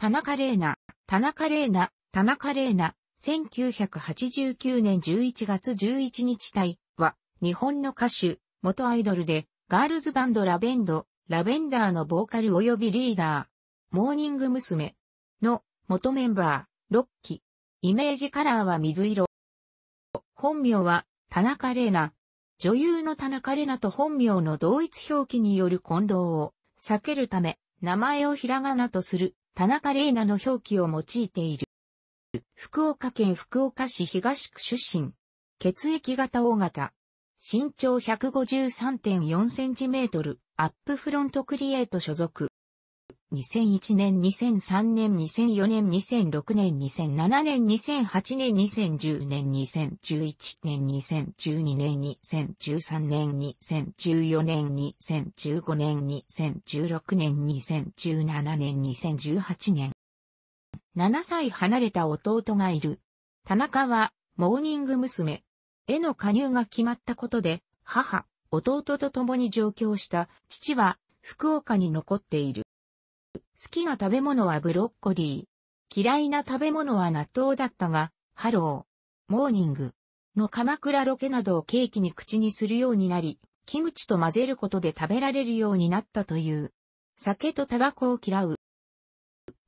田中玲奈、田中玲奈、田中玲奈、1989年11月11日体は、日本の歌手、元アイドルで、ガールズバンドラベンド、ラベンダーのボーカル及びリーダー、モーニング娘。の、元メンバー、6期。イメージカラーは水色。本名は、田中玲奈。女優の田中玲奈と本名の同一表記による混同を避けるため、名前をひらがなとする田中玲奈の表記を用いている。福岡県福岡市東区出身。血液型 O 型。身長153.4センチメートル。アップフロントクリエイト所属。2001年、2003年、2004年、2006年、2007年、2008年、2010年、2011年、2012年、2013年、2014年、2015年、2016年、2017年、2018年。7歳離れた弟がいる。田中は、モーニング娘。への加入が決まったことで、母、弟と共に上京した、父は、福岡に残っている。好きな食べ物はブロッコリー。嫌いな食べ物は納豆だったが、ハロー、モーニングの鎌倉ロケなどをケーキに口にするようになり、キムチと混ぜることで食べられるようになったという。酒とタバコを嫌う。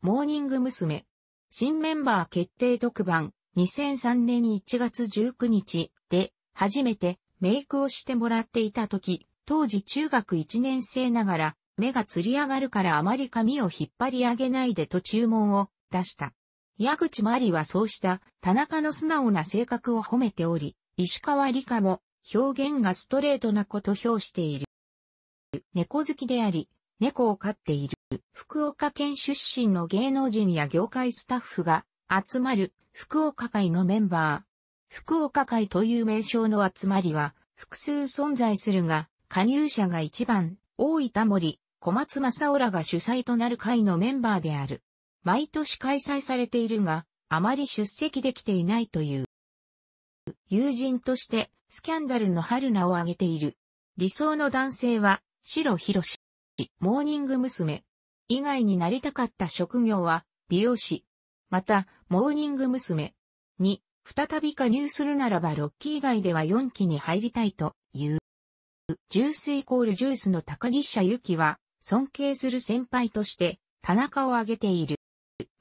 モーニング娘。新メンバー決定特番、2003年1月19日で、初めてメイクをしてもらっていた時、当時中学1年生ながら、目がつり上がるからあまり髪を引っ張り上げないでと注文を出した。矢口真理はそうした田中の素直な性格を褒めており、石川理香も表現がストレートなこと評している。猫好きであり、猫を飼っている。福岡県出身の芸能人や業界スタッフが集まる福岡会のメンバー。福岡会という名称の集まりは複数存在するが、加入者が一番、多いタモリ、小松正夫らが主催となる会のメンバーである。毎年開催されているが、あまり出席できていないという。友人として、スキャンダルの春菜を挙げている。理想の男性は、白博士、モーニング娘。以外になりたかった職業は、美容師。また、モーニング娘。に、再び加入するならばロッキー以外では4期に入りたいという。ジュースイコールジュースの高木社ゆきは、尊敬する先輩として、田中を挙げている。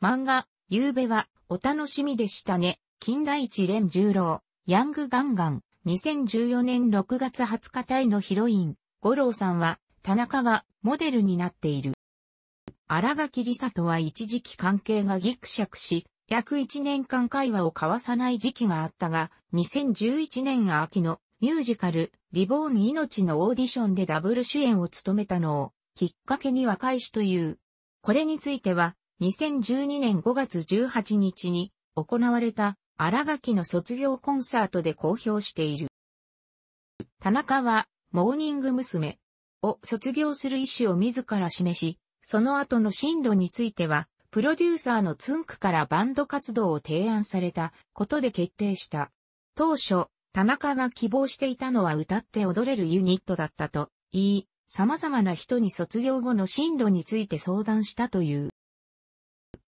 漫画、夕べは、お楽しみでしたね。近代一連十郎、ヤングガンガン、2014年6月20日タイのヒロイン、五郎さんは、田中がモデルになっている。荒垣里沙とは一時期関係がギクシャクし、約1年間会話を交わさない時期があったが、2011年秋のミュージカル、リボーン命のオーディションでダブル主演を務めたのをきっかけには開しという。これについては、2012年5月18日に行われた荒垣の卒業コンサートで公表している。田中は、モーニング娘。を卒業する意思を自ら示し、その後の進路については、プロデューサーのツンクからバンド活動を提案されたことで決定した。当初、田中が希望していたのは歌って踊れるユニットだったと言い、様々な人に卒業後の進路について相談したという。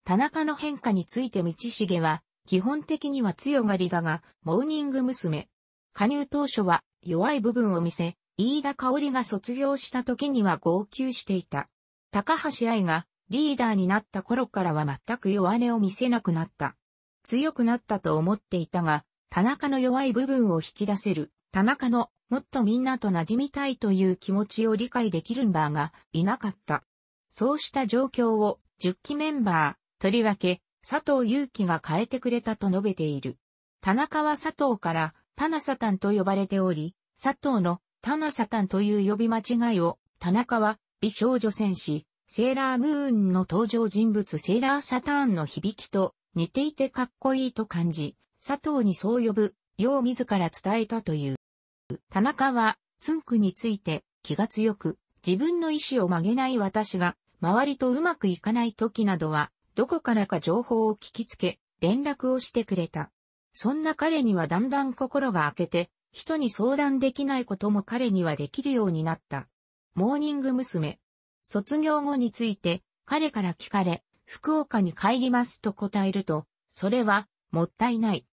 田中の変化について道重は、基本的には強がりだが、モーニング娘。加入当初は弱い部分を見せ、飯田香織が卒業した時には号泣していた。高橋愛がリーダーになった頃からは全く弱音を見せなくなった。強くなったと思っていたが、田中の弱い部分を引き出せる田中のもっとみんなと馴染みたいという気持ちを理解できるんバーがいなかった。そうした状況を10期メンバー、とりわけ佐藤祐樹が変えてくれたと述べている。田中は佐藤からタナサタンと呼ばれており、佐藤のタナサタンという呼び間違いを田中は美少女戦士、セーラームーンの登場人物セーラーサターンの響きと似ていてかっこいいと感じ、佐藤にそう呼ぶ、よう自ら伝えたという。田中は、つんくについて気が強く、自分の意志を曲げない私が、周りとうまくいかない時などは、どこからか情報を聞きつけ、連絡をしてくれた。そんな彼にはだんだん心が開けて、人に相談できないことも彼にはできるようになった。モーニング娘。卒業後について、彼から聞かれ、福岡に帰りますと答えると、それは、もったいない。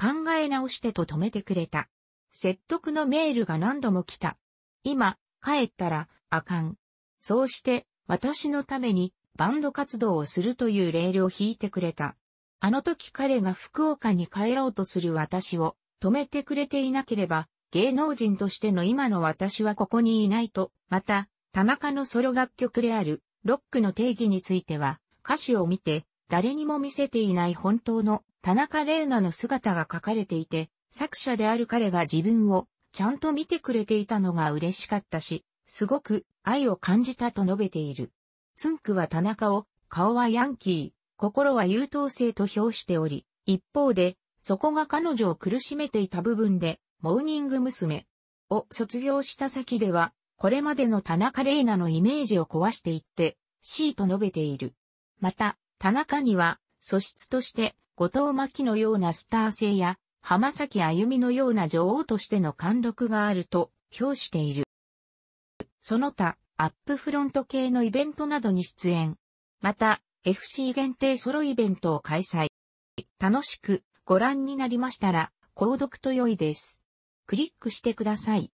考え直してと止めてくれた。説得のメールが何度も来た。今、帰ったら、あかん。そうして、私のために、バンド活動をするというレールを引いてくれた。あの時彼が福岡に帰ろうとする私を止めてくれていなければ、芸能人としての今の私はここにいないと、また、田中のソロ楽曲である、ロックの定義については、歌詞を見て、誰にも見せていない本当の田中玲奈の姿が書かれていて、作者である彼が自分をちゃんと見てくれていたのが嬉しかったし、すごく愛を感じたと述べている。ツンクは田中を、顔はヤンキー、心は優等生と評しており、一方で、そこが彼女を苦しめていた部分で、モーニング娘。を卒業した先では、これまでの田中玲奈のイメージを壊していって、C と述べている。また、田中には、素質として、後藤真希のようなスター性や、浜崎あゆみのような女王としての貫禄があると評している。その他、アップフロント系のイベントなどに出演。また、FC 限定ソロイベントを開催。楽しくご覧になりましたら、購読と良いです。クリックしてください。